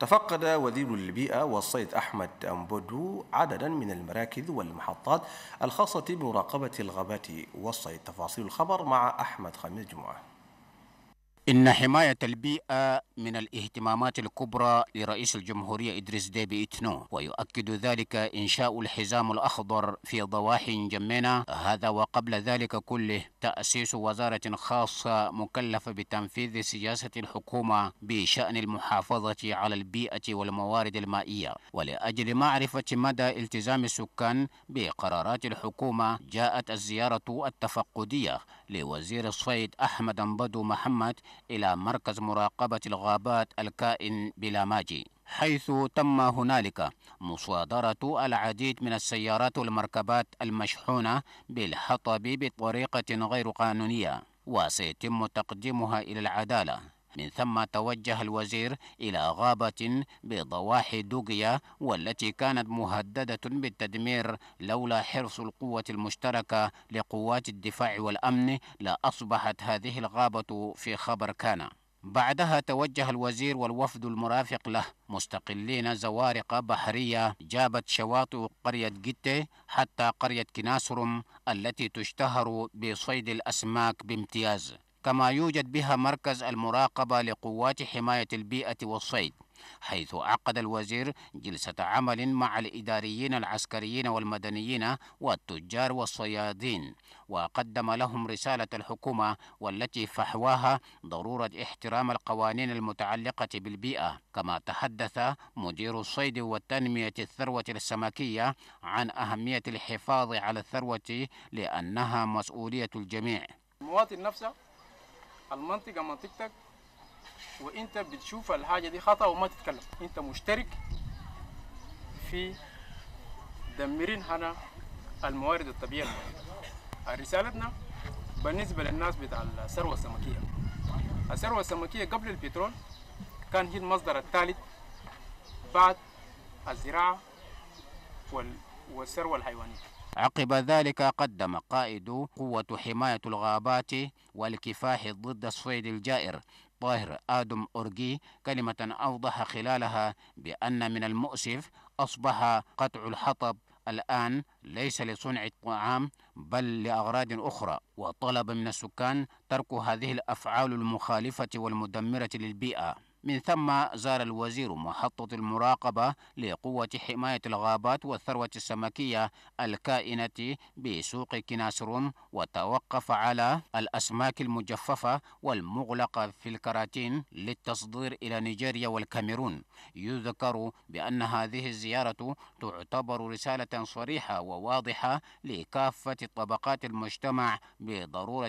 تفقد وزير البيئة والصيد أحمد أمبودو عددا من المراكز والمحطات الخاصة بمراقبة الغابات والصيد تفاصيل الخبر مع أحمد خميس جمعة إن حماية البيئة من الاهتمامات الكبرى لرئيس الجمهورية إدريس ديبي إتنو ويؤكد ذلك إنشاء الحزام الأخضر في ضواحي جمينة هذا وقبل ذلك كله تأسيس وزارة خاصة مكلفة بتنفيذ سياسة الحكومة بشأن المحافظة على البيئة والموارد المائية ولأجل معرفة مدى التزام السكان بقرارات الحكومة جاءت الزيارة التفقدية لوزير الصيد أحمد أنبدو محمد إلى مركز مراقبة الغابات الكائن بلاماجي حيث تم هنالك مصادرة العديد من السيارات والمركبات المشحونة بالحطب بطريقة غير قانونية وسيتم تقديمها إلى العدالة من ثم توجه الوزير إلى غابة بضواحي دوغيا والتي كانت مهددة بالتدمير لولا حرص القوة المشتركة لقوات الدفاع والأمن لأصبحت هذه الغابة في خبر كان بعدها توجه الوزير والوفد المرافق له مستقلين زوارق بحرية جابت شواطئ قرية جيتي حتى قرية كناسرم التي تشتهر بصيد الأسماك بامتياز كما يوجد بها مركز المراقبة لقوات حماية البيئة والصيد حيث عقد الوزير جلسة عمل مع الإداريين العسكريين والمدنيين والتجار والصيادين وقدم لهم رسالة الحكومة والتي فحواها ضرورة احترام القوانين المتعلقة بالبيئة كما تحدث مدير الصيد والتنمية الثروة السمكية عن أهمية الحفاظ على الثروة لأنها مسؤولية الجميع المواطن نفسه المنطقه منطقتك وانت بتشوف الحاجه دي خطا وما تتكلم انت مشترك في دمرين هنا الموارد الطبيعيه رسالتنا بالنسبه للناس بتاع الثروه السمكيه الثروه السمكيه قبل البترول كان هي المصدر الثالث بعد الزراعه والثروه الحيوانيه عقب ذلك قدم قائد قوة حماية الغابات والكفاح ضد الصيد الجائر طاهر آدم أورجي كلمة أوضح خلالها بأن من المؤسف أصبح قطع الحطب الآن ليس لصنع الطعام بل لأغراض أخرى وطلب من السكان ترك هذه الأفعال المخالفة والمدمرة للبيئة من ثم زار الوزير محطة المراقبة لقوة حماية الغابات والثروة السمكية الكائنة بسوق كناسروم وتوقف على الأسماك المجففة والمغلقة في الكراتين للتصدير إلى نيجيريا والكاميرون يذكر بأن هذه الزيارة تعتبر رسالة صريحة وواضحة لكافة طبقات المجتمع بضرورة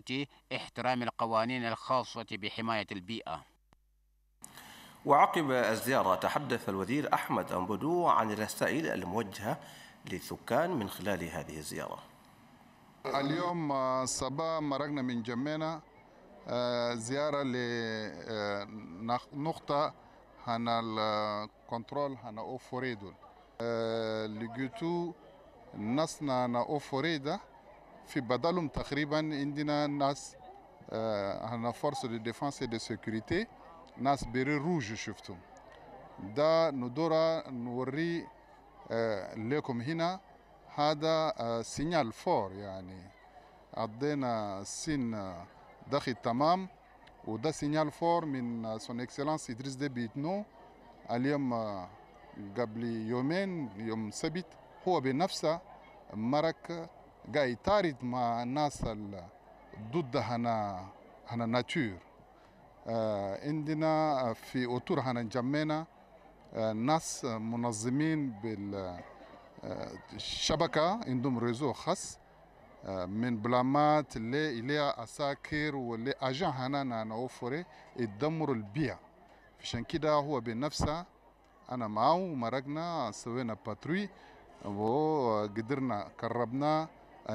احترام القوانين الخاصة بحماية البيئة وعقب الزيارة تحدث الوزير أحمد أمبدو عن الرسائل الموجهة للسكان من خلال هذه الزيارة اليوم آه، صباح مرقنا من جمينا آه، زيارة لنقطة آه، هنا الكنترول هنا أوفوريدو لقيتو نصنا هنا أوفوريدا في بدلهم تقريبا عندنا ناس هنا فورس للدفاع والسكوريتي ناس بيري روج شفتهم دا ندورا نوري آه، لكم هنا هذا آه، سينيال فور يعني عدينا سين آه، داخل تمام وده سينيال فور من سون اكسلانس ادريس دي بيتنو اليوم قبل يومين يوم سبت هو بنفسه مرك جاي تارد مع ناس ضد هنا هنا ناتور آه، عندنا آه، في أطور هننجمينا آه، ناس منظمين بالشبكة عندهم ريزو خاص من بلامات اللي إليها أساكر واللي أجا هنا نوفري يدمروا البيئة عشان كده هو بنفسه أنا معه مرقنا سوينا باتروي وقدرنا قربنا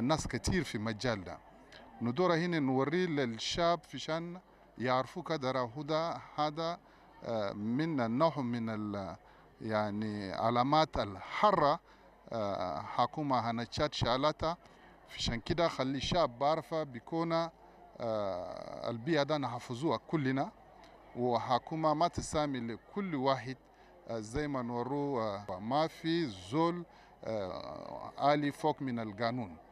ناس كتير في مجال ده ندور هنا نوري للشاب في شان يعرفوك درا هدى هذا آه، من نوع من يعني علامات الحرة آه، حكومة تشات شالاتا فشان كده خلي شاب بارفا بيكون آه، البيئة ده نحفظوها كلنا وحكومة ما تسامي لكل واحد زي ما نوروا ما في زول آلي فوق من القانون